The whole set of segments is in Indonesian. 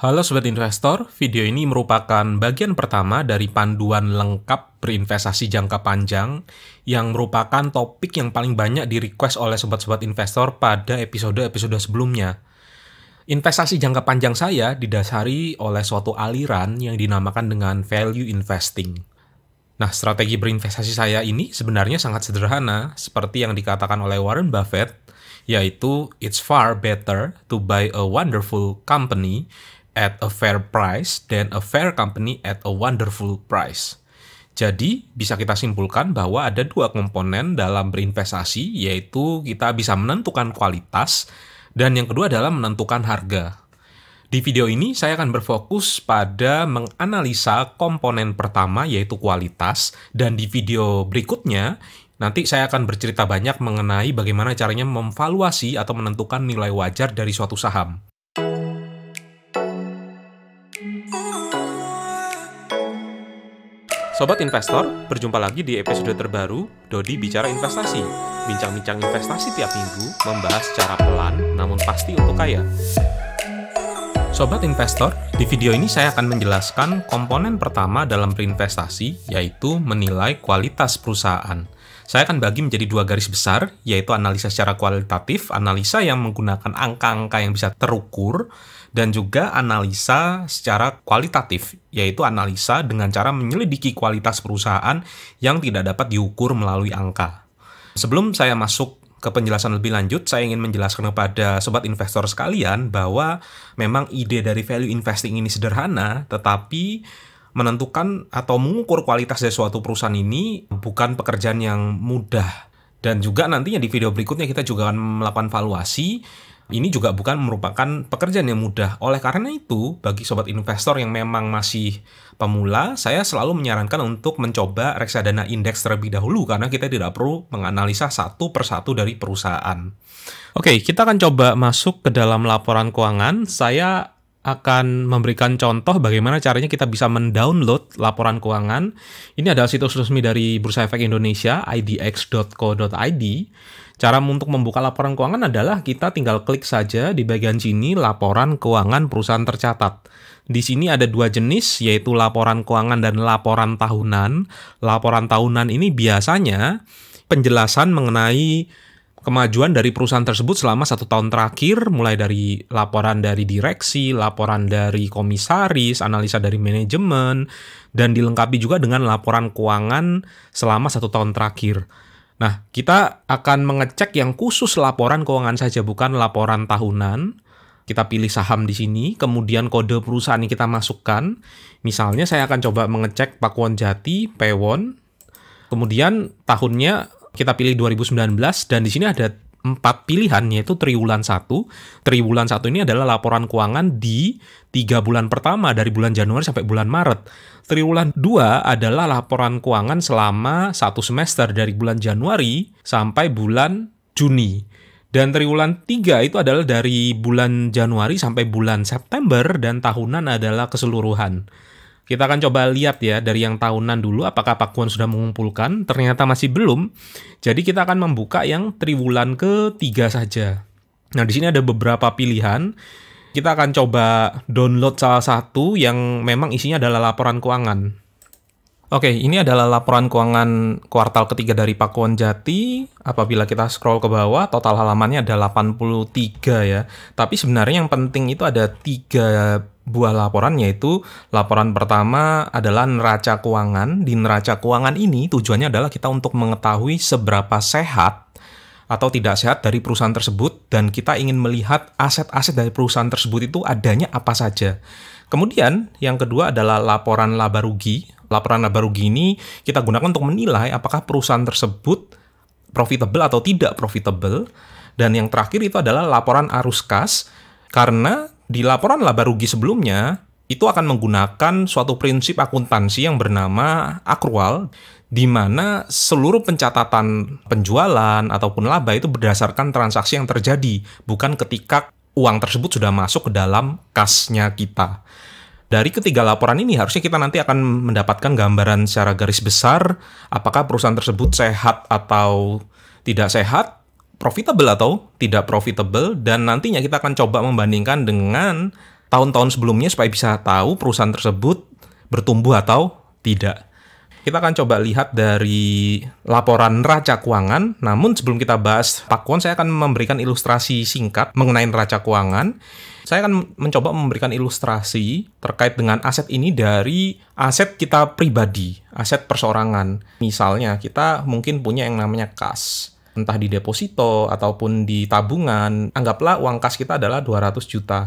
Halo Sobat Investor, video ini merupakan bagian pertama dari panduan lengkap berinvestasi jangka panjang yang merupakan topik yang paling banyak di request oleh sobat-sobat investor pada episode-episode sebelumnya. Investasi jangka panjang saya didasari oleh suatu aliran yang dinamakan dengan value investing. Nah, strategi berinvestasi saya ini sebenarnya sangat sederhana, seperti yang dikatakan oleh Warren Buffett, yaitu it's far better to buy a wonderful company at a fair price dan a fair company at a wonderful price. Jadi, bisa kita simpulkan bahwa ada dua komponen dalam berinvestasi, yaitu kita bisa menentukan kualitas, dan yang kedua adalah menentukan harga. Di video ini, saya akan berfokus pada menganalisa komponen pertama, yaitu kualitas, dan di video berikutnya, nanti saya akan bercerita banyak mengenai bagaimana caranya memvaluasi atau menentukan nilai wajar dari suatu saham. Sobat investor, berjumpa lagi di episode terbaru Dodi Bicara Investasi. Bincang-bincang investasi tiap minggu membahas secara pelan namun pasti untuk kaya. Sobat investor, di video ini saya akan menjelaskan komponen pertama dalam berinvestasi yaitu menilai kualitas perusahaan. Saya akan bagi menjadi dua garis besar, yaitu analisa secara kualitatif, analisa yang menggunakan angka-angka yang bisa terukur, dan juga analisa secara kualitatif, yaitu analisa dengan cara menyelidiki kualitas perusahaan yang tidak dapat diukur melalui angka. Sebelum saya masuk ke penjelasan lebih lanjut, saya ingin menjelaskan kepada sobat investor sekalian bahwa memang ide dari value investing ini sederhana, tetapi menentukan atau mengukur kualitas dari suatu perusahaan ini bukan pekerjaan yang mudah. Dan juga nantinya di video berikutnya kita juga akan melakukan valuasi ini juga bukan merupakan pekerjaan yang mudah. Oleh karena itu, bagi sobat investor yang memang masih pemula, saya selalu menyarankan untuk mencoba reksadana indeks terlebih dahulu karena kita tidak perlu menganalisa satu persatu dari perusahaan. Oke, kita akan coba masuk ke dalam laporan keuangan. Saya akan memberikan contoh bagaimana caranya kita bisa mendownload laporan keuangan. Ini adalah situs resmi dari Bursa Efek Indonesia, idx.co.id. Cara untuk membuka laporan keuangan adalah kita tinggal klik saja di bagian sini laporan keuangan perusahaan tercatat. Di sini ada dua jenis yaitu laporan keuangan dan laporan tahunan. Laporan tahunan ini biasanya penjelasan mengenai kemajuan dari perusahaan tersebut selama satu tahun terakhir, mulai dari laporan dari direksi, laporan dari komisaris, analisa dari manajemen, dan dilengkapi juga dengan laporan keuangan selama satu tahun terakhir. Nah, kita akan mengecek yang khusus laporan keuangan saja, bukan laporan tahunan. Kita pilih saham di sini, kemudian kode perusahaan yang kita masukkan. Misalnya saya akan coba mengecek Pakuan Jati, Pewon. Kemudian tahunnya kita pilih 2019 dan di sini ada empat pilihan yaitu triwulan 1. Triwulan 1 ini adalah laporan keuangan di tiga bulan pertama dari bulan Januari sampai bulan Maret. Triwulan 2 adalah laporan keuangan selama satu semester dari bulan Januari sampai bulan Juni. Dan triwulan 3 itu adalah dari bulan Januari sampai bulan September dan tahunan adalah keseluruhan. Kita akan coba lihat ya dari yang tahunan dulu apakah Pak Kuan sudah mengumpulkan. Ternyata masih belum. Jadi kita akan membuka yang triwulan ketiga saja. Nah, di sini ada beberapa pilihan kita akan coba download salah satu yang memang isinya adalah laporan keuangan. Oke, ini adalah laporan keuangan kuartal ketiga dari Pakuan Jati. Apabila kita scroll ke bawah, total halamannya ada 83 ya. Tapi sebenarnya yang penting itu ada tiga buah laporan yaitu laporan pertama adalah neraca keuangan. Di neraca keuangan ini tujuannya adalah kita untuk mengetahui seberapa sehat atau tidak sehat dari perusahaan tersebut dan kita ingin melihat aset-aset dari perusahaan tersebut itu adanya apa saja. Kemudian yang kedua adalah laporan laba rugi. Laporan laba rugi ini kita gunakan untuk menilai apakah perusahaan tersebut profitable atau tidak profitable. Dan yang terakhir itu adalah laporan arus kas karena di laporan laba rugi sebelumnya itu akan menggunakan suatu prinsip akuntansi yang bernama akrual di mana seluruh pencatatan penjualan ataupun laba itu berdasarkan transaksi yang terjadi, bukan ketika uang tersebut sudah masuk ke dalam kasnya kita. Dari ketiga laporan ini harusnya kita nanti akan mendapatkan gambaran secara garis besar apakah perusahaan tersebut sehat atau tidak sehat, profitable atau tidak profitable dan nantinya kita akan coba membandingkan dengan tahun-tahun sebelumnya supaya bisa tahu perusahaan tersebut bertumbuh atau tidak. Kita akan coba lihat dari laporan neraca keuangan. Namun sebelum kita bahas Pak Kwon, saya akan memberikan ilustrasi singkat mengenai neraca keuangan. Saya akan mencoba memberikan ilustrasi terkait dengan aset ini dari aset kita pribadi, aset perseorangan. Misalnya kita mungkin punya yang namanya kas entah di deposito ataupun di tabungan, anggaplah uang kas kita adalah 200 juta.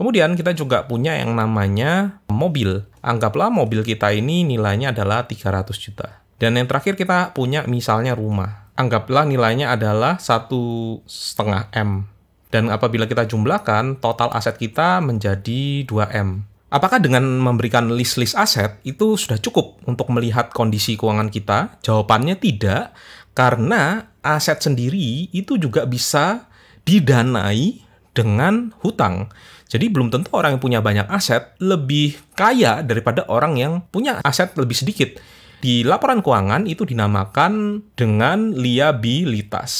Kemudian kita juga punya yang namanya mobil. Anggaplah mobil kita ini nilainya adalah 300 juta. Dan yang terakhir kita punya misalnya rumah. Anggaplah nilainya adalah satu setengah M. Dan apabila kita jumlahkan, total aset kita menjadi 2M. Apakah dengan memberikan list-list aset itu sudah cukup untuk melihat kondisi keuangan kita? Jawabannya tidak, karena aset sendiri itu juga bisa didanai dengan hutang. Jadi belum tentu orang yang punya banyak aset lebih kaya daripada orang yang punya aset lebih sedikit. Di laporan keuangan itu dinamakan dengan liabilitas.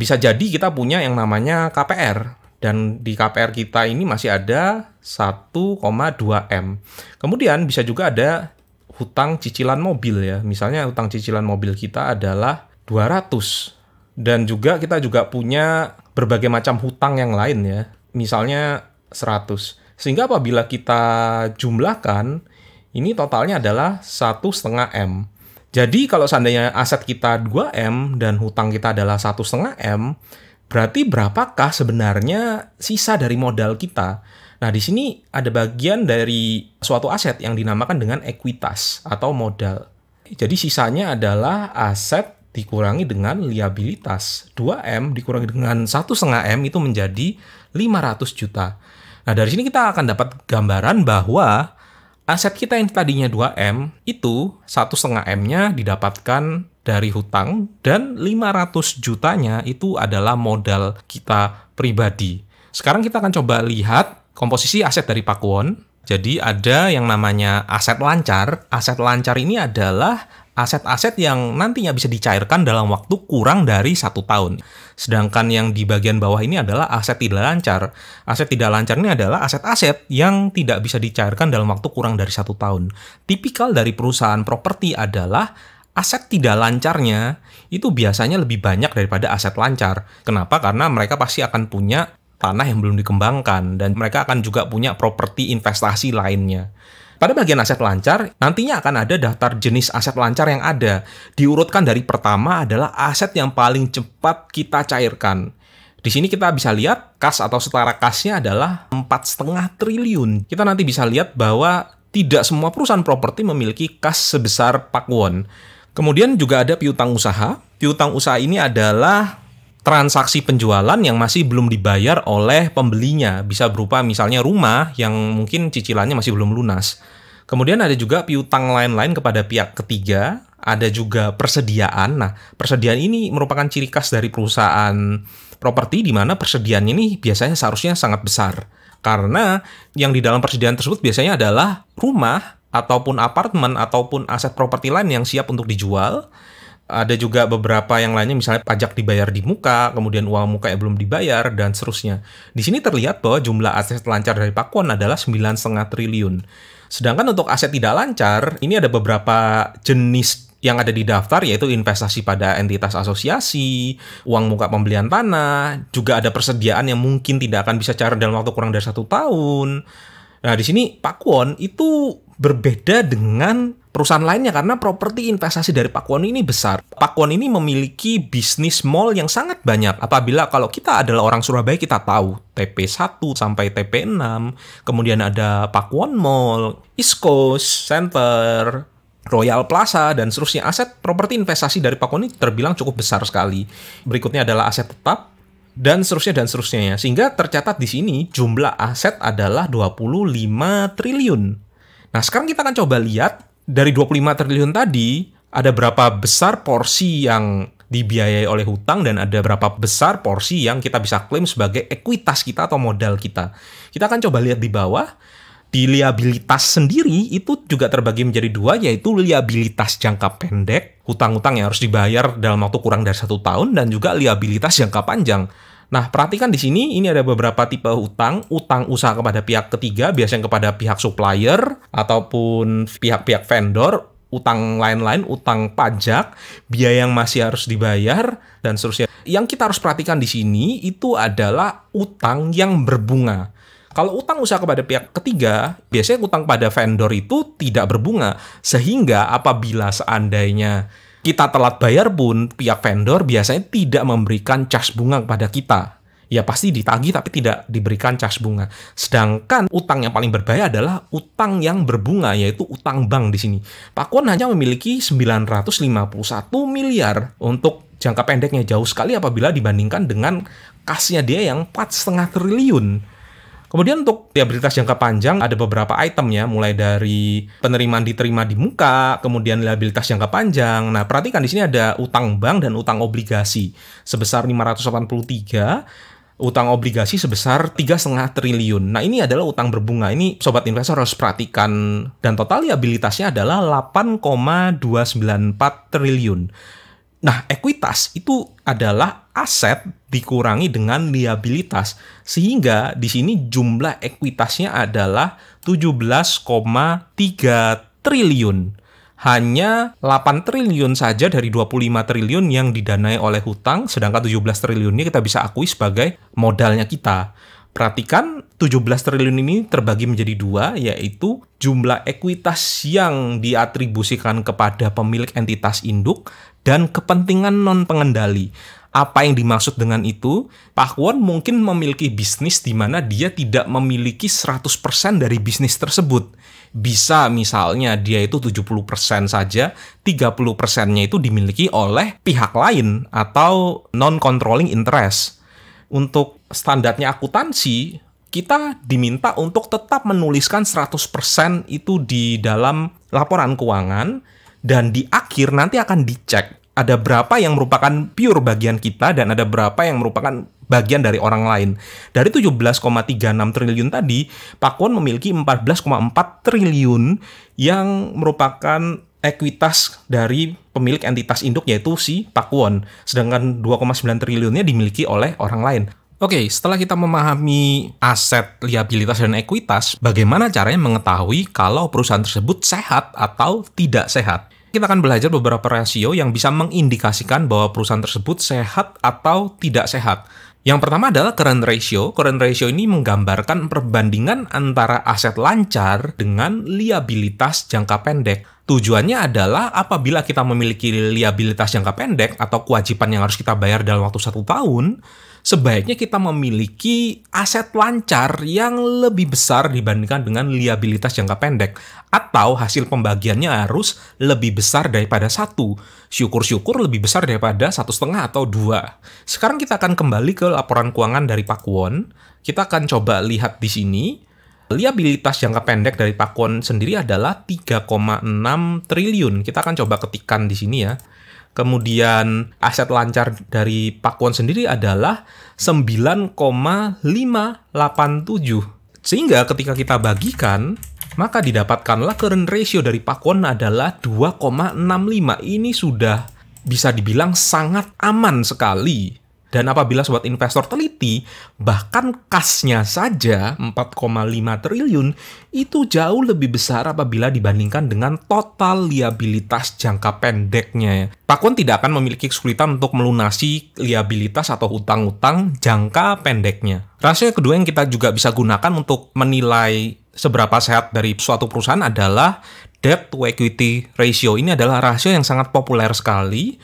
Bisa jadi kita punya yang namanya KPR, dan di KPR kita ini masih ada 1,2 M. Kemudian bisa juga ada hutang cicilan mobil ya. Misalnya hutang cicilan mobil kita adalah 200. Dan juga kita juga punya berbagai macam hutang yang lain ya. Misalnya 100. Sehingga apabila kita jumlahkan, ini totalnya adalah satu setengah M. Jadi kalau seandainya aset kita 2M dan hutang kita adalah satu setengah M, berarti berapakah sebenarnya sisa dari modal kita? Nah, di sini ada bagian dari suatu aset yang dinamakan dengan ekuitas atau modal. Jadi sisanya adalah aset dikurangi dengan liabilitas. 2M dikurangi dengan 1,5M itu menjadi 500 juta. Nah, dari sini kita akan dapat gambaran bahwa aset kita yang tadinya 2M itu satu setengah M-nya didapatkan dari hutang dan 500 jutanya itu adalah modal kita pribadi. Sekarang kita akan coba lihat komposisi aset dari Pak Kwon. Jadi ada yang namanya aset lancar. Aset lancar ini adalah aset-aset yang nantinya bisa dicairkan dalam waktu kurang dari satu tahun. Sedangkan yang di bagian bawah ini adalah aset tidak lancar. Aset tidak lancar ini adalah aset-aset yang tidak bisa dicairkan dalam waktu kurang dari satu tahun. Tipikal dari perusahaan properti adalah aset tidak lancarnya itu biasanya lebih banyak daripada aset lancar. Kenapa? Karena mereka pasti akan punya tanah yang belum dikembangkan dan mereka akan juga punya properti investasi lainnya. Pada bagian aset lancar, nantinya akan ada daftar jenis aset lancar yang ada. Diurutkan dari pertama adalah aset yang paling cepat kita cairkan. Di sini kita bisa lihat kas atau setara kasnya adalah 4,5 triliun. Kita nanti bisa lihat bahwa tidak semua perusahaan properti memiliki kas sebesar Pakwon. Kemudian juga ada piutang usaha. Piutang usaha ini adalah transaksi penjualan yang masih belum dibayar oleh pembelinya. Bisa berupa misalnya rumah yang mungkin cicilannya masih belum lunas. Kemudian ada juga piutang lain-lain kepada pihak ketiga, ada juga persediaan. Nah, persediaan ini merupakan ciri khas dari perusahaan properti di mana persediaan ini biasanya seharusnya sangat besar. Karena yang di dalam persediaan tersebut biasanya adalah rumah ataupun apartemen ataupun aset properti lain yang siap untuk dijual ada juga beberapa yang lainnya misalnya pajak dibayar di muka, kemudian uang muka yang belum dibayar dan seterusnya. Di sini terlihat bahwa jumlah aset lancar dari Pakuan adalah 9,5 triliun. Sedangkan untuk aset tidak lancar, ini ada beberapa jenis yang ada di daftar yaitu investasi pada entitas asosiasi, uang muka pembelian tanah, juga ada persediaan yang mungkin tidak akan bisa cair dalam waktu kurang dari satu tahun. Nah di sini Pakuan itu berbeda dengan perusahaan lainnya karena properti investasi dari Pak Kwon ini besar. Pak Kwon ini memiliki bisnis mall yang sangat banyak. Apabila kalau kita adalah orang Surabaya kita tahu TP1 sampai TP6, kemudian ada Pak Kwon Mall, East Coast Center, Royal Plaza dan seterusnya aset properti investasi dari Pak Kwon ini terbilang cukup besar sekali. Berikutnya adalah aset tetap dan seterusnya dan seterusnya ya. Sehingga tercatat di sini jumlah aset adalah 25 triliun. Nah, sekarang kita akan coba lihat dari 25 triliun tadi ada berapa besar porsi yang dibiayai oleh hutang dan ada berapa besar porsi yang kita bisa klaim sebagai ekuitas kita atau modal kita. Kita akan coba lihat di bawah di liabilitas sendiri itu juga terbagi menjadi dua yaitu liabilitas jangka pendek hutang-hutang yang harus dibayar dalam waktu kurang dari satu tahun dan juga liabilitas jangka panjang Nah, perhatikan di sini ini ada beberapa tipe utang, utang usaha kepada pihak ketiga, biasanya kepada pihak supplier ataupun pihak-pihak vendor, utang lain-lain, utang pajak, biaya yang masih harus dibayar dan seterusnya. Yang kita harus perhatikan di sini itu adalah utang yang berbunga. Kalau utang usaha kepada pihak ketiga, biasanya utang pada vendor itu tidak berbunga, sehingga apabila seandainya kita telat bayar pun pihak vendor biasanya tidak memberikan cas bunga kepada kita. Ya pasti ditagih tapi tidak diberikan cas bunga. Sedangkan utang yang paling berbahaya adalah utang yang berbunga yaitu utang bank di sini. Pakuan hanya memiliki 951 miliar untuk jangka pendeknya jauh sekali apabila dibandingkan dengan kasnya dia yang 4,5 triliun. Kemudian untuk liabilitas ya, jangka panjang ada beberapa itemnya mulai dari penerimaan diterima di muka, kemudian liabilitas jangka panjang. Nah, perhatikan di sini ada utang bank dan utang obligasi sebesar 583 utang obligasi sebesar 3,5 triliun. Nah, ini adalah utang berbunga. Ini sobat investor harus perhatikan dan total liabilitasnya adalah 8,294 triliun. Nah, ekuitas itu adalah aset dikurangi dengan liabilitas sehingga di sini jumlah ekuitasnya adalah 17,3 triliun. Hanya 8 triliun saja dari 25 triliun yang didanai oleh hutang, sedangkan 17 triliunnya kita bisa akui sebagai modalnya kita. Perhatikan 17 triliun ini terbagi menjadi dua, yaitu jumlah ekuitas yang diatribusikan kepada pemilik entitas induk dan kepentingan non-pengendali apa yang dimaksud dengan itu, Pak Won mungkin memiliki bisnis di mana dia tidak memiliki 100% dari bisnis tersebut. Bisa misalnya dia itu 70% saja, 30%-nya itu dimiliki oleh pihak lain atau non-controlling interest. Untuk standarnya akuntansi, kita diminta untuk tetap menuliskan 100% itu di dalam laporan keuangan, dan di akhir nanti akan dicek ada berapa yang merupakan pure bagian kita dan ada berapa yang merupakan bagian dari orang lain. Dari 17,36 triliun tadi, Pak Kwon memiliki 14,4 triliun yang merupakan ekuitas dari pemilik entitas induk yaitu si Pak Kwon. sedangkan 2,9 triliunnya dimiliki oleh orang lain. Oke, setelah kita memahami aset, liabilitas, dan ekuitas, bagaimana caranya mengetahui kalau perusahaan tersebut sehat atau tidak sehat? kita akan belajar beberapa rasio yang bisa mengindikasikan bahwa perusahaan tersebut sehat atau tidak sehat. Yang pertama adalah current ratio. Current ratio ini menggambarkan perbandingan antara aset lancar dengan liabilitas jangka pendek. Tujuannya adalah apabila kita memiliki liabilitas jangka pendek atau kewajiban yang harus kita bayar dalam waktu satu tahun, sebaiknya kita memiliki aset lancar yang lebih besar dibandingkan dengan liabilitas jangka pendek atau hasil pembagiannya harus lebih besar daripada satu. Syukur-syukur lebih besar daripada satu setengah atau dua. Sekarang kita akan kembali ke laporan keuangan dari Pak Won. Kita akan coba lihat di sini Liabilitas jangka pendek dari Pakuan sendiri adalah 3,6 triliun. Kita akan coba ketikkan di sini ya. Kemudian aset lancar dari Pakuan sendiri adalah 9,587. Sehingga ketika kita bagikan, maka didapatkanlah current ratio dari Pakuan adalah 2,65. Ini sudah bisa dibilang sangat aman sekali dan apabila sobat investor teliti, bahkan kasnya saja 4,5 triliun itu jauh lebih besar apabila dibandingkan dengan total liabilitas jangka pendeknya. Pak Kwon tidak akan memiliki kesulitan untuk melunasi liabilitas atau hutang-hutang jangka pendeknya. Rasio kedua yang kita juga bisa gunakan untuk menilai seberapa sehat dari suatu perusahaan adalah debt to equity ratio. Ini adalah rasio yang sangat populer sekali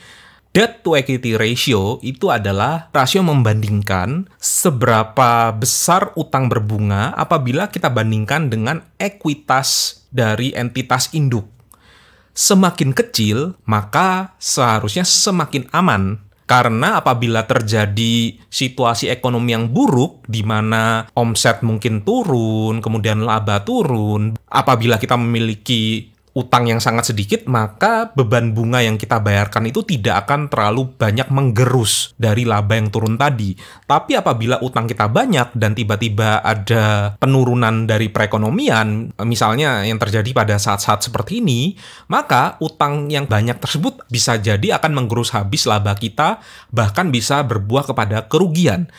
Debt to equity ratio itu adalah rasio membandingkan seberapa besar utang berbunga apabila kita bandingkan dengan ekuitas dari entitas induk. Semakin kecil, maka seharusnya semakin aman karena apabila terjadi situasi ekonomi yang buruk, di mana omset mungkin turun, kemudian laba turun, apabila kita memiliki utang yang sangat sedikit, maka beban bunga yang kita bayarkan itu tidak akan terlalu banyak menggerus dari laba yang turun tadi. Tapi apabila utang kita banyak dan tiba-tiba ada penurunan dari perekonomian, misalnya yang terjadi pada saat-saat seperti ini, maka utang yang banyak tersebut bisa jadi akan menggerus habis laba kita, bahkan bisa berbuah kepada kerugian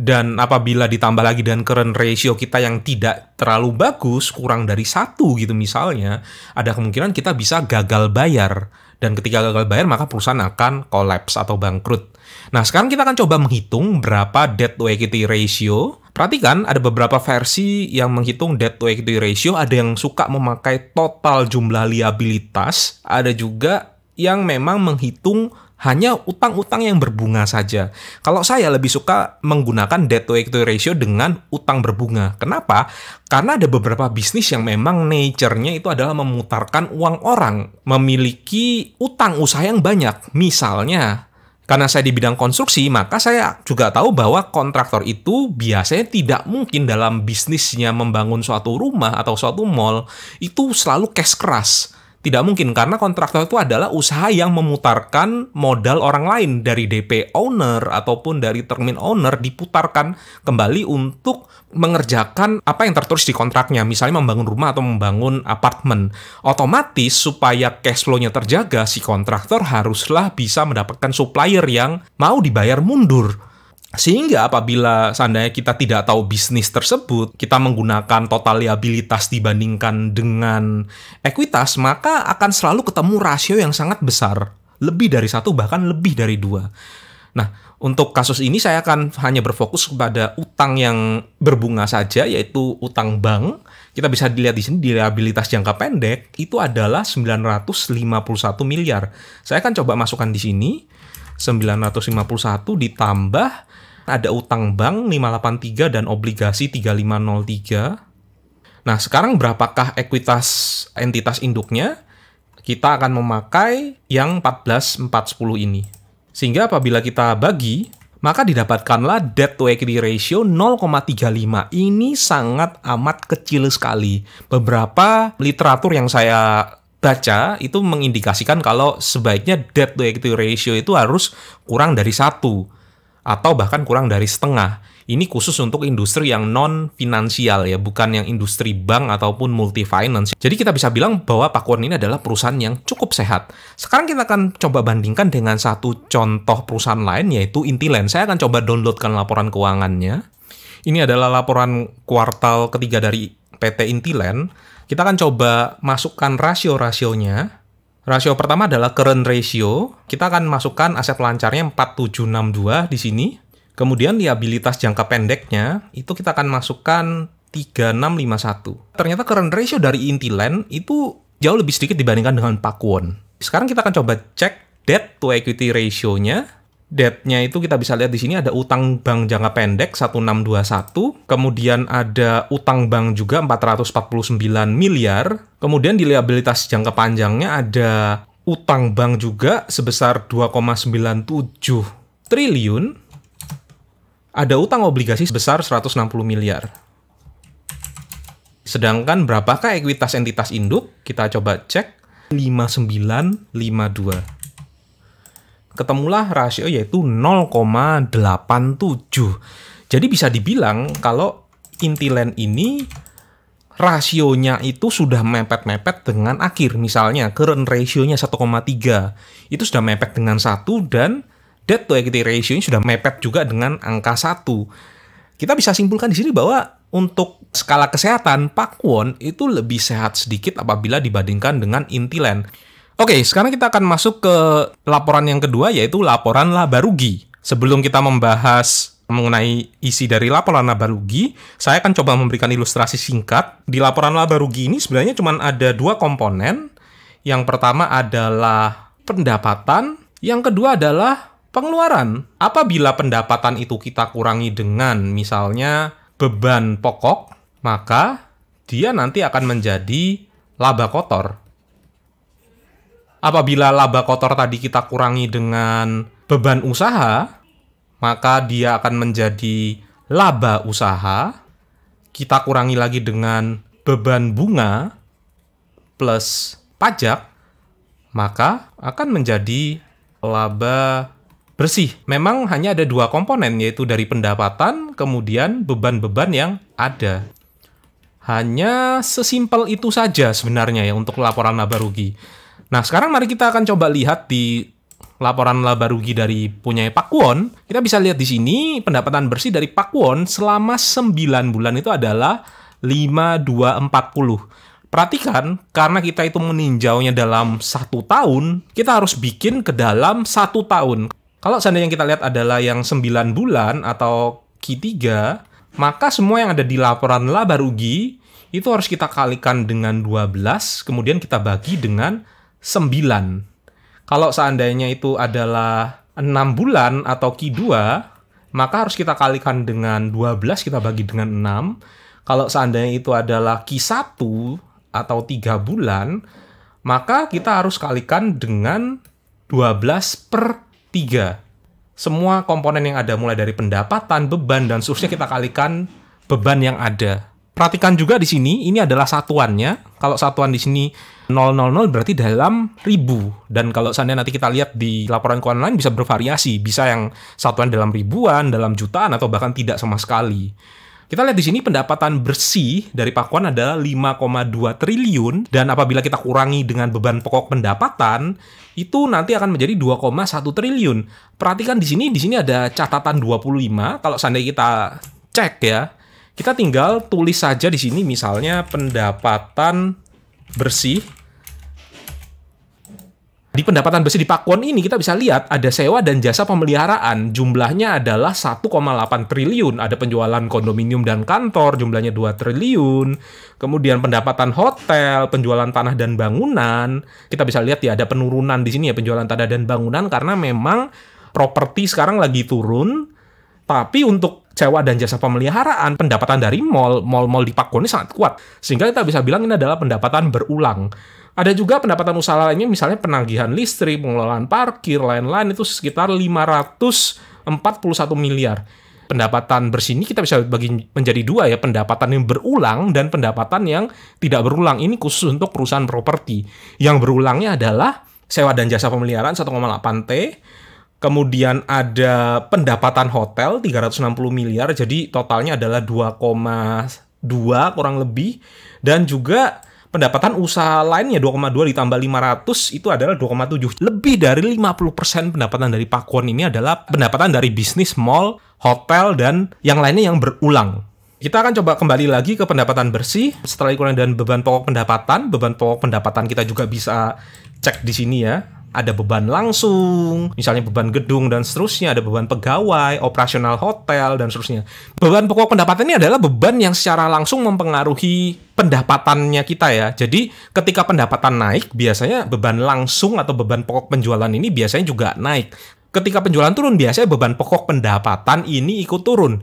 dan apabila ditambah lagi dengan current ratio kita yang tidak terlalu bagus, kurang dari satu gitu misalnya, ada kemungkinan kita bisa gagal bayar. Dan ketika gagal bayar, maka perusahaan akan collapse atau bangkrut. Nah, sekarang kita akan coba menghitung berapa debt to equity ratio. Perhatikan, ada beberapa versi yang menghitung debt to equity ratio, ada yang suka memakai total jumlah liabilitas, ada juga yang memang menghitung hanya utang-utang yang berbunga saja. Kalau saya lebih suka menggunakan debt to equity ratio dengan utang berbunga. Kenapa? Karena ada beberapa bisnis yang memang nature-nya itu adalah memutarkan uang orang, memiliki utang usaha yang banyak. Misalnya, karena saya di bidang konstruksi, maka saya juga tahu bahwa kontraktor itu biasanya tidak mungkin dalam bisnisnya membangun suatu rumah atau suatu mall itu selalu cash keras tidak mungkin karena kontraktor itu adalah usaha yang memutarkan modal orang lain dari DP owner ataupun dari termin owner diputarkan kembali untuk mengerjakan apa yang tertulis di kontraknya, misalnya membangun rumah atau membangun apartemen. Otomatis supaya cash flow-nya terjaga, si kontraktor haruslah bisa mendapatkan supplier yang mau dibayar mundur sehingga apabila seandainya kita tidak tahu bisnis tersebut, kita menggunakan total liabilitas dibandingkan dengan ekuitas, maka akan selalu ketemu rasio yang sangat besar. Lebih dari satu, bahkan lebih dari dua. Nah, untuk kasus ini saya akan hanya berfokus kepada utang yang berbunga saja, yaitu utang bank. Kita bisa dilihat di sini, di liabilitas jangka pendek, itu adalah 951 miliar. Saya akan coba masukkan di sini, 951 ditambah ada utang bank 583 dan obligasi 3503. Nah, sekarang berapakah ekuitas entitas induknya? Kita akan memakai yang 14410 ini. Sehingga apabila kita bagi, maka didapatkanlah debt to equity ratio 0,35. Ini sangat amat kecil sekali. Beberapa literatur yang saya baca itu mengindikasikan kalau sebaiknya debt to equity ratio itu harus kurang dari satu atau bahkan kurang dari setengah. Ini khusus untuk industri yang non finansial ya, bukan yang industri bank ataupun multi finance. Jadi kita bisa bilang bahwa Pakuan ini adalah perusahaan yang cukup sehat. Sekarang kita akan coba bandingkan dengan satu contoh perusahaan lain yaitu Intiland. Saya akan coba downloadkan laporan keuangannya. Ini adalah laporan kuartal ketiga dari PT Intiland. Kita akan coba masukkan rasio-rasionya Rasio pertama adalah current ratio. Kita akan masukkan aset lancarnya 4762 di sini. Kemudian liabilitas jangka pendeknya itu kita akan masukkan 3651. Ternyata current ratio dari Intiland itu jauh lebih sedikit dibandingkan dengan Pakwon. Sekarang kita akan coba cek debt to equity ratio-nya Debtnya itu kita bisa lihat di sini ada utang bank jangka pendek 1621, kemudian ada utang bank juga 449 miliar, kemudian di liabilitas jangka panjangnya ada utang bank juga sebesar 2,97 triliun, ada utang obligasi sebesar 160 miliar. Sedangkan berapakah ekuitas entitas induk? Kita coba cek 5952 ketemulah rasio yaitu 0,87. Jadi bisa dibilang kalau intilen ini rasionya itu sudah mepet-mepet dengan akhir. Misalnya current ratio-nya 1,3. Itu sudah mepet dengan 1 dan debt to equity ratio-nya sudah mepet juga dengan angka 1. Kita bisa simpulkan di sini bahwa untuk skala kesehatan, Pak Won itu lebih sehat sedikit apabila dibandingkan dengan Intiland. Oke, sekarang kita akan masuk ke laporan yang kedua, yaitu laporan laba rugi. Sebelum kita membahas mengenai isi dari laporan laba rugi, saya akan coba memberikan ilustrasi singkat. Di laporan laba rugi ini sebenarnya cuma ada dua komponen. Yang pertama adalah pendapatan, yang kedua adalah pengeluaran. Apabila pendapatan itu kita kurangi dengan misalnya beban pokok, maka dia nanti akan menjadi laba kotor apabila laba kotor tadi kita kurangi dengan beban usaha, maka dia akan menjadi laba usaha. Kita kurangi lagi dengan beban bunga plus pajak, maka akan menjadi laba bersih. Memang hanya ada dua komponen, yaitu dari pendapatan, kemudian beban-beban yang ada. Hanya sesimpel itu saja sebenarnya ya untuk laporan laba rugi. Nah, sekarang mari kita akan coba lihat di laporan laba rugi dari punya Pak Kwon. Kita bisa lihat di sini pendapatan bersih dari Pak Kwon selama 9 bulan itu adalah 5240. Perhatikan, karena kita itu meninjaunya dalam satu tahun, kita harus bikin ke dalam satu tahun. Kalau seandainya yang kita lihat adalah yang 9 bulan atau Q3, maka semua yang ada di laporan laba rugi itu harus kita kalikan dengan 12, kemudian kita bagi dengan 9. Kalau seandainya itu adalah 6 bulan atau Q2, maka harus kita kalikan dengan 12, kita bagi dengan 6. Kalau seandainya itu adalah Q1 atau 3 bulan, maka kita harus kalikan dengan 12 per 3. Semua komponen yang ada mulai dari pendapatan, beban, dan seterusnya kita kalikan beban yang ada perhatikan juga di sini ini adalah satuannya. Kalau satuan di sini 000 berarti dalam ribu dan kalau seandainya nanti kita lihat di laporan keuangan lain bisa bervariasi, bisa yang satuan dalam ribuan, dalam jutaan atau bahkan tidak sama sekali. Kita lihat di sini pendapatan bersih dari Pakuan adalah 5,2 triliun dan apabila kita kurangi dengan beban pokok pendapatan itu nanti akan menjadi 2,1 triliun. Perhatikan di sini di sini ada catatan 25 kalau seandainya kita cek ya kita tinggal tulis saja di sini misalnya pendapatan bersih. Di pendapatan bersih di Pakuan ini kita bisa lihat ada sewa dan jasa pemeliharaan. Jumlahnya adalah 1,8 triliun. Ada penjualan kondominium dan kantor jumlahnya 2 triliun. Kemudian pendapatan hotel, penjualan tanah dan bangunan. Kita bisa lihat ya ada penurunan di sini ya penjualan tanah dan bangunan karena memang properti sekarang lagi turun. Tapi untuk sewa dan jasa pemeliharaan, pendapatan dari mall, mall-mall di Pakuan ini sangat kuat. Sehingga kita bisa bilang ini adalah pendapatan berulang. Ada juga pendapatan usaha lainnya, misalnya penagihan listrik, pengelolaan parkir, lain-lain, itu sekitar 541 miliar. Pendapatan bersih ini kita bisa bagi menjadi dua ya, pendapatan yang berulang dan pendapatan yang tidak berulang. Ini khusus untuk perusahaan properti. Yang berulangnya adalah sewa dan jasa pemeliharaan 1,8T, kemudian ada pendapatan hotel 360 miliar jadi totalnya adalah 2,2 kurang lebih dan juga pendapatan usaha lainnya 2,2 ditambah 500 itu adalah 2,7 lebih dari 50% pendapatan dari Pakuan ini adalah pendapatan dari bisnis mall, hotel dan yang lainnya yang berulang kita akan coba kembali lagi ke pendapatan bersih setelah ikutan dan beban pokok pendapatan beban pokok pendapatan kita juga bisa cek di sini ya ada beban langsung, misalnya beban gedung dan seterusnya, ada beban pegawai, operasional hotel dan seterusnya. Beban pokok pendapatan ini adalah beban yang secara langsung mempengaruhi pendapatannya kita ya. Jadi ketika pendapatan naik, biasanya beban langsung atau beban pokok penjualan ini biasanya juga naik. Ketika penjualan turun, biasanya beban pokok pendapatan ini ikut turun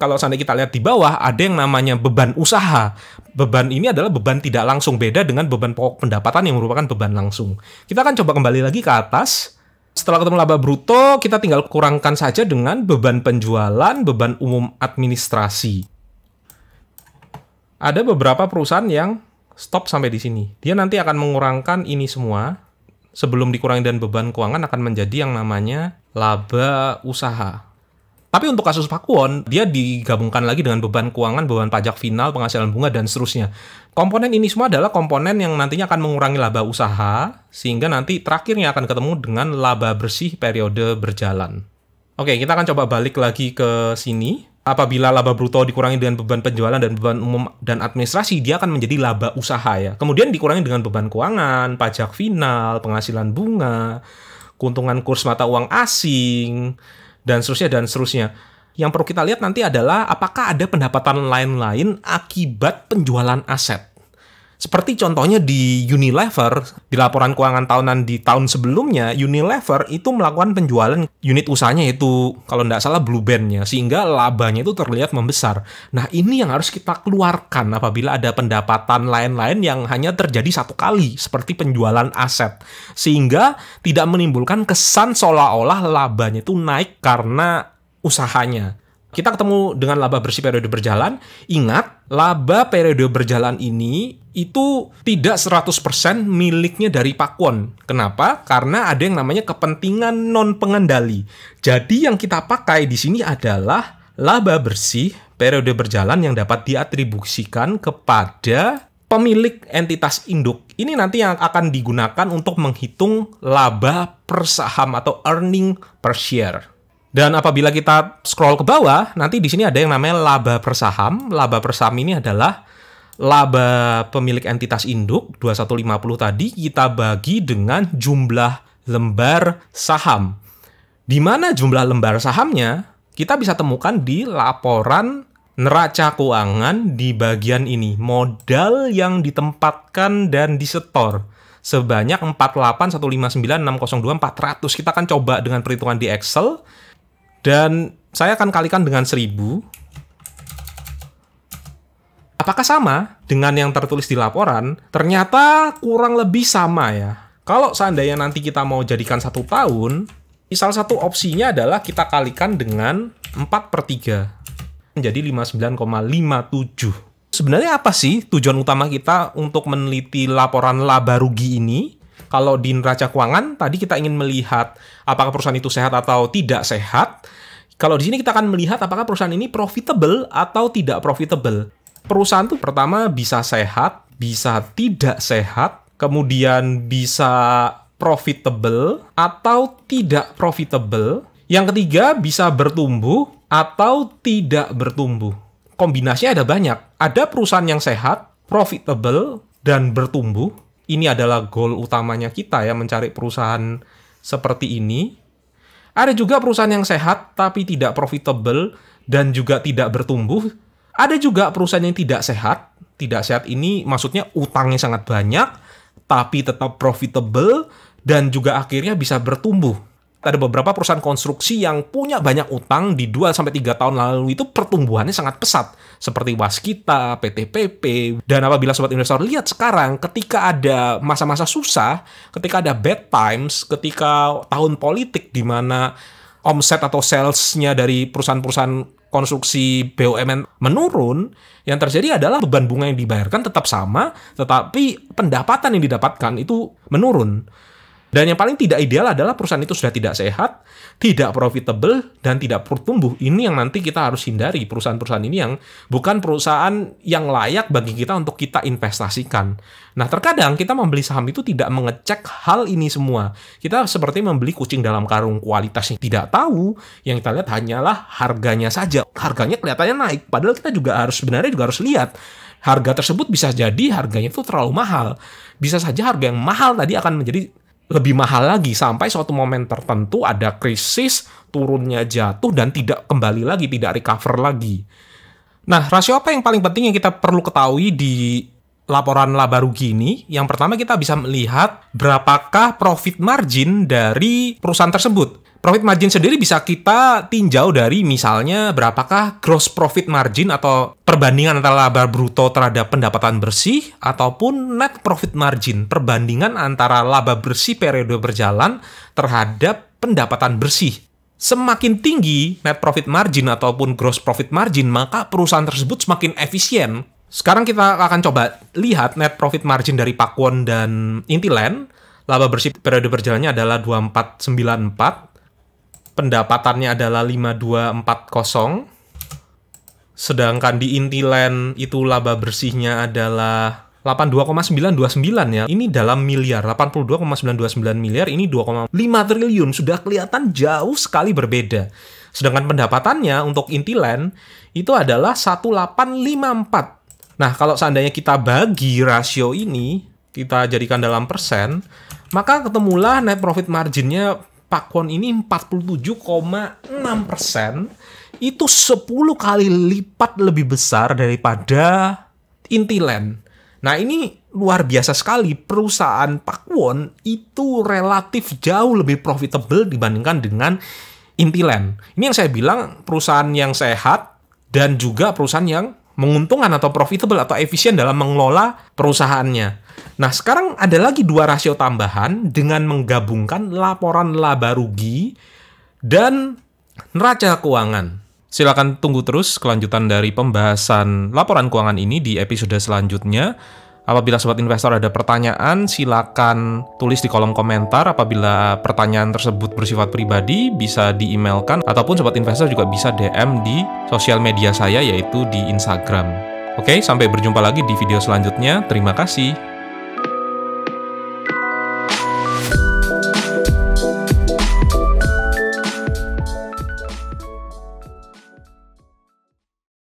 kalau seandainya kita lihat di bawah ada yang namanya beban usaha. Beban ini adalah beban tidak langsung beda dengan beban pokok pendapatan yang merupakan beban langsung. Kita akan coba kembali lagi ke atas. Setelah ketemu laba bruto, kita tinggal kurangkan saja dengan beban penjualan, beban umum administrasi. Ada beberapa perusahaan yang stop sampai di sini. Dia nanti akan mengurangkan ini semua. Sebelum dikurangi dan beban keuangan akan menjadi yang namanya laba usaha tapi untuk kasus Pakuan, dia digabungkan lagi dengan beban keuangan, beban pajak final, penghasilan bunga, dan seterusnya. Komponen ini semua adalah komponen yang nantinya akan mengurangi laba usaha, sehingga nanti terakhirnya akan ketemu dengan laba bersih periode berjalan. Oke, kita akan coba balik lagi ke sini. Apabila laba bruto dikurangi dengan beban penjualan dan beban umum dan administrasi, dia akan menjadi laba usaha ya. Kemudian dikurangi dengan beban keuangan, pajak final, penghasilan bunga, keuntungan kurs mata uang asing, dan seterusnya dan seterusnya. Yang perlu kita lihat nanti adalah apakah ada pendapatan lain-lain akibat penjualan aset. Seperti contohnya di Unilever, di laporan keuangan tahunan di tahun sebelumnya, Unilever itu melakukan penjualan unit usahanya itu, kalau nggak salah Blue band sehingga labanya itu terlihat membesar. Nah, ini yang harus kita keluarkan apabila ada pendapatan lain-lain yang hanya terjadi satu kali, seperti penjualan aset. Sehingga tidak menimbulkan kesan seolah-olah labanya itu naik karena usahanya kita ketemu dengan laba bersih periode berjalan. Ingat, laba periode berjalan ini itu tidak 100% miliknya dari pakuan. Kenapa? Karena ada yang namanya kepentingan non pengendali. Jadi yang kita pakai di sini adalah laba bersih periode berjalan yang dapat diatribusikan kepada pemilik entitas induk. Ini nanti yang akan digunakan untuk menghitung laba per saham atau earning per share. Dan apabila kita scroll ke bawah, nanti di sini ada yang namanya laba per saham. Laba per saham ini adalah laba pemilik entitas induk 2150 tadi kita bagi dengan jumlah lembar saham. Di mana jumlah lembar sahamnya kita bisa temukan di laporan neraca keuangan di bagian ini, modal yang ditempatkan dan disetor sebanyak 48159602400. Kita akan coba dengan perhitungan di Excel dan saya akan kalikan dengan 1000. Apakah sama dengan yang tertulis di laporan? Ternyata kurang lebih sama ya. Kalau seandainya nanti kita mau jadikan satu tahun, misal satu opsinya adalah kita kalikan dengan 4 per 3. Menjadi 59,57. Sebenarnya apa sih tujuan utama kita untuk meneliti laporan laba rugi ini? Kalau di neraca keuangan, tadi kita ingin melihat apakah perusahaan itu sehat atau tidak sehat. Kalau di sini kita akan melihat apakah perusahaan ini profitable atau tidak profitable. Perusahaan itu pertama bisa sehat, bisa tidak sehat, kemudian bisa profitable atau tidak profitable. Yang ketiga bisa bertumbuh atau tidak bertumbuh. Kombinasinya ada banyak. Ada perusahaan yang sehat, profitable, dan bertumbuh ini adalah goal utamanya kita ya mencari perusahaan seperti ini. Ada juga perusahaan yang sehat tapi tidak profitable dan juga tidak bertumbuh. Ada juga perusahaan yang tidak sehat. Tidak sehat ini maksudnya utangnya sangat banyak tapi tetap profitable dan juga akhirnya bisa bertumbuh ada beberapa perusahaan konstruksi yang punya banyak utang di 2 sampai 3 tahun lalu itu pertumbuhannya sangat pesat seperti Waskita, PTPP dan apabila sobat investor lihat sekarang ketika ada masa-masa susah, ketika ada bad times, ketika tahun politik di mana omset atau salesnya dari perusahaan-perusahaan konstruksi BUMN menurun, yang terjadi adalah beban bunga yang dibayarkan tetap sama, tetapi pendapatan yang didapatkan itu menurun. Dan yang paling tidak ideal adalah perusahaan itu sudah tidak sehat, tidak profitable, dan tidak bertumbuh. Ini yang nanti kita harus hindari perusahaan-perusahaan ini yang bukan perusahaan yang layak bagi kita untuk kita investasikan. Nah, terkadang kita membeli saham itu tidak mengecek hal ini semua. Kita seperti membeli kucing dalam karung kualitasnya tidak tahu, yang kita lihat hanyalah harganya saja. Harganya kelihatannya naik, padahal kita juga harus sebenarnya juga harus lihat harga tersebut bisa jadi harganya itu terlalu mahal. Bisa saja harga yang mahal tadi akan menjadi lebih mahal lagi sampai suatu momen tertentu ada krisis, turunnya jatuh dan tidak kembali lagi, tidak recover lagi. Nah, rasio apa yang paling penting yang kita perlu ketahui di laporan laba rugi ini? Yang pertama kita bisa melihat berapakah profit margin dari perusahaan tersebut. Profit margin sendiri bisa kita tinjau dari misalnya berapakah gross profit margin atau perbandingan antara laba bruto terhadap pendapatan bersih ataupun net profit margin, perbandingan antara laba bersih periode berjalan terhadap pendapatan bersih. Semakin tinggi net profit margin ataupun gross profit margin, maka perusahaan tersebut semakin efisien. Sekarang kita akan coba lihat net profit margin dari Pakwon dan Intiland. Laba bersih periode berjalannya adalah 2494 pendapatannya adalah 5240. Sedangkan di Intiland itu laba bersihnya adalah 82,929 ya. Ini dalam miliar, 82,929 miliar, ini 2,5 triliun. Sudah kelihatan jauh sekali berbeda. Sedangkan pendapatannya untuk Intiland itu adalah 1854. Nah, kalau seandainya kita bagi rasio ini, kita jadikan dalam persen, maka ketemulah net profit marginnya Pak Kwon ini 47,6 persen itu 10 kali lipat lebih besar daripada Intiland. Nah ini luar biasa sekali perusahaan Pak Won itu relatif jauh lebih profitable dibandingkan dengan Intiland. Ini yang saya bilang perusahaan yang sehat dan juga perusahaan yang menguntungkan atau profitable atau efisien dalam mengelola perusahaannya. Nah, sekarang ada lagi dua rasio tambahan dengan menggabungkan laporan laba rugi dan neraca keuangan. Silakan tunggu terus kelanjutan dari pembahasan laporan keuangan ini di episode selanjutnya. Apabila sobat investor ada pertanyaan, silakan tulis di kolom komentar. Apabila pertanyaan tersebut bersifat pribadi, bisa di-emailkan ataupun sobat investor juga bisa DM di sosial media saya yaitu di Instagram. Oke, sampai berjumpa lagi di video selanjutnya. Terima kasih.